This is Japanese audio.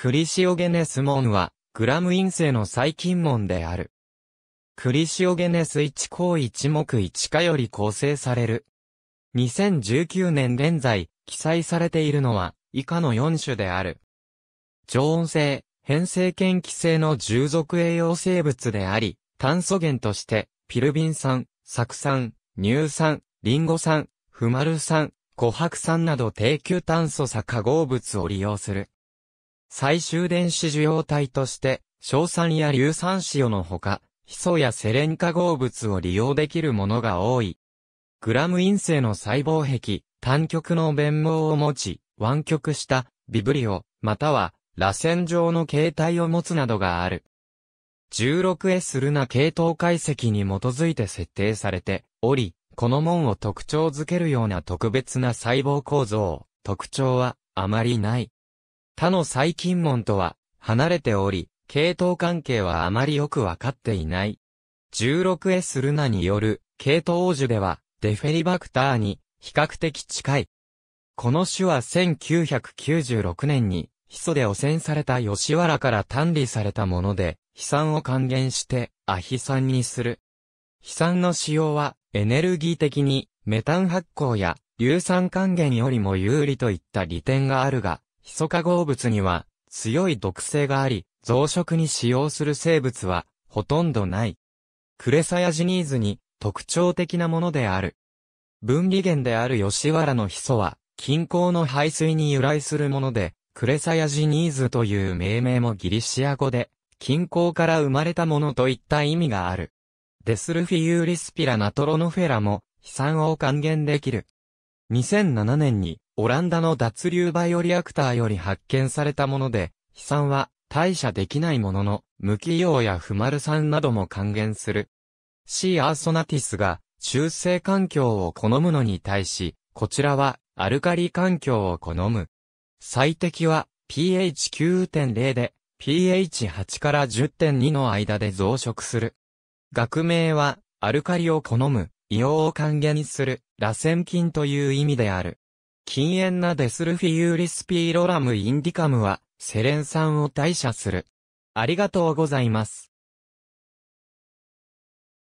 クリシオゲネス門は、グラム陰性の細菌門である。クリシオゲネス1項1目1化より構成される。2019年現在、記載されているのは、以下の4種である。常温性、変性嫌気性の従属栄養生物であり、炭素源として、ピルビン酸、酢酸、乳酸、リンゴ酸、フマル酸、琥珀酸など低級炭素化合物を利用する。最終電子受容体として、硝酸や硫酸塩のほか、ヒ素やセレン化合物を利用できるものが多い。グラム陰性の細胞壁、単極の弁網を持ち、湾曲したビブリオ、または螺旋状の形態を持つなどがある。16S ルナ系統解析に基づいて設定されており、この門を特徴づけるような特別な細胞構造、特徴はあまりない。他の細菌門とは離れており、系統関係はあまりよくわかっていない。16S ルナによる系統王樹ではデフェリバクターに比較的近い。この種は1996年にヒ素で汚染された吉原から単理されたもので、飛散を還元してアヒ酸にする。飛散の使用はエネルギー的にメタン発酵や硫酸還元よりも有利といった利点があるが、ヒ素化合物には強い毒性があり、増殖に使用する生物はほとんどない。クレサヤジニーズに特徴的なものである。分離源である吉原のヒ素は、近郊の排水に由来するもので、クレサヤジニーズという命名もギリシア語で、近郊から生まれたものといった意味がある。デスルフィユーリスピラナトロノフェラも、飛散を還元できる。2007年に、オランダの脱流バイオリアクターより発見されたもので、飛散は代謝できないものの、無機溶や不丸酸なども還元する。C. アーソナティスが、中性環境を好むのに対し、こちらは、アルカリ環境を好む。最適は、pH9.0 で、pH8 から10.2の間で増殖する。学名は、アルカリを好む、硫黄を還元する、螺旋菌という意味である。禁煙なデスルフィユーリスピーロラムインディカムは、セレン酸を代謝する。ありがとうございます。